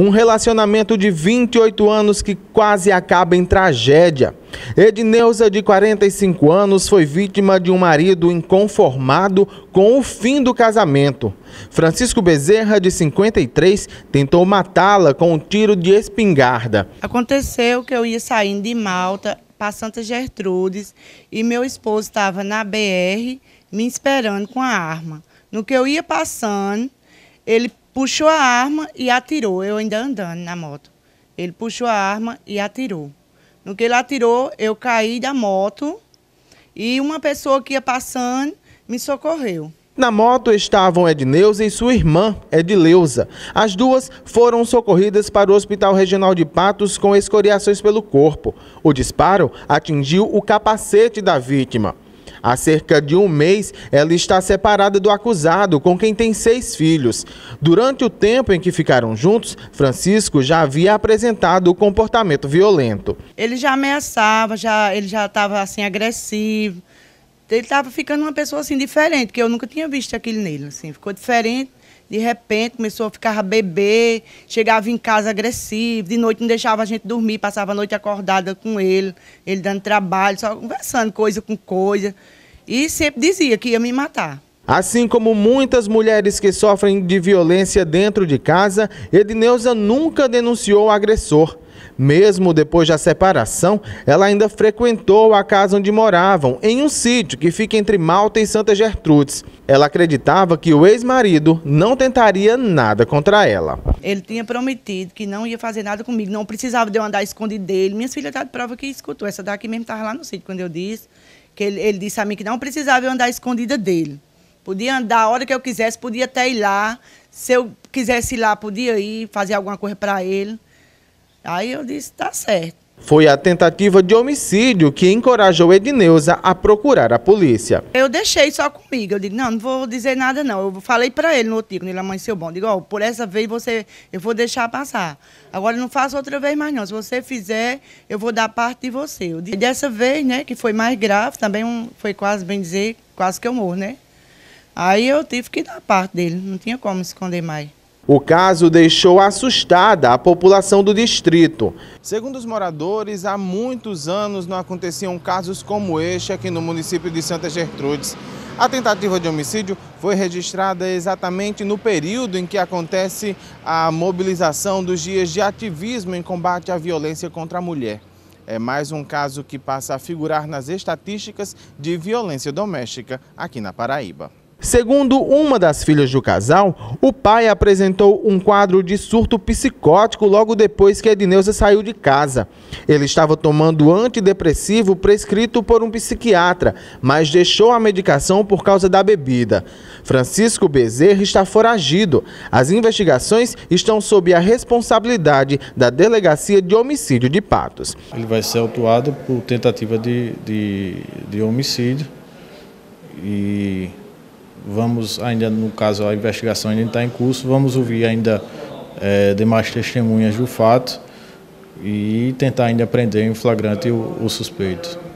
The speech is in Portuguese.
Um relacionamento de 28 anos que quase acaba em tragédia. Edneuza, de 45 anos, foi vítima de um marido inconformado com o fim do casamento. Francisco Bezerra, de 53, tentou matá-la com um tiro de espingarda. Aconteceu que eu ia saindo de Malta para Santa Gertrudes e meu esposo estava na BR me esperando com a arma. No que eu ia passando, ele puxou a arma e atirou, eu ainda andando na moto. Ele puxou a arma e atirou. No que ele atirou, eu caí da moto e uma pessoa que ia passando me socorreu. Na moto estavam Edneuza e sua irmã, Edileuza. As duas foram socorridas para o Hospital Regional de Patos com escoriações pelo corpo. O disparo atingiu o capacete da vítima. Há cerca de um mês, ela está separada do acusado, com quem tem seis filhos. Durante o tempo em que ficaram juntos, Francisco já havia apresentado o comportamento violento. Ele já ameaçava, já, ele já estava assim agressivo. Ele estava ficando uma pessoa assim diferente, que eu nunca tinha visto aquilo nele. Assim, ficou diferente de repente começou a ficar a beber, chegava em casa agressivo, de noite não deixava a gente dormir, passava a noite acordada com ele, ele dando trabalho, só conversando coisa com coisa. E sempre dizia que ia me matar. Assim como muitas mulheres que sofrem de violência dentro de casa, Edneuza nunca denunciou o agressor. Mesmo depois da separação, ela ainda frequentou a casa onde moravam, em um sítio que fica entre Malta e Santa Gertrudes. Ela acreditava que o ex-marido não tentaria nada contra ela. Ele tinha prometido que não ia fazer nada comigo, não precisava de eu andar escondido dele. Minhas filhas tá de prova que escutou, essa daqui mesmo estava lá no sítio quando eu disse, que ele, ele disse a mim que não precisava eu andar escondida dele. Podia andar a hora que eu quisesse, podia até ir lá. Se eu quisesse ir lá, podia ir, fazer alguma coisa para ele. Aí eu disse, tá certo. Foi a tentativa de homicídio que encorajou Edneuza a procurar a polícia. Eu deixei só comigo. Eu digo, não, não vou dizer nada não. Eu falei para ele no outro dia, quando ele amanheceu bom. digo, ó, oh, por essa vez você, eu vou deixar passar. Agora não faça outra vez mais não. Se você fizer, eu vou dar parte de você. Eu digo, dessa vez, né, que foi mais grave, também um, foi quase, bem dizer, quase que eu morro, né? Aí eu tive que dar parte dele. Não tinha como esconder mais. O caso deixou assustada a população do distrito. Segundo os moradores, há muitos anos não aconteciam casos como este aqui no município de Santa Gertrudes. A tentativa de homicídio foi registrada exatamente no período em que acontece a mobilização dos dias de ativismo em combate à violência contra a mulher. É mais um caso que passa a figurar nas estatísticas de violência doméstica aqui na Paraíba. Segundo uma das filhas do casal, o pai apresentou um quadro de surto psicótico logo depois que Edneuza saiu de casa. Ele estava tomando antidepressivo prescrito por um psiquiatra, mas deixou a medicação por causa da bebida. Francisco Bezerra está foragido. As investigações estão sob a responsabilidade da Delegacia de Homicídio de Patos. Ele vai ser autuado por tentativa de, de, de homicídio e Vamos ainda, no caso, a investigação ainda está em curso, vamos ouvir ainda é, demais testemunhas do fato e tentar ainda prender em flagrante o, o suspeito.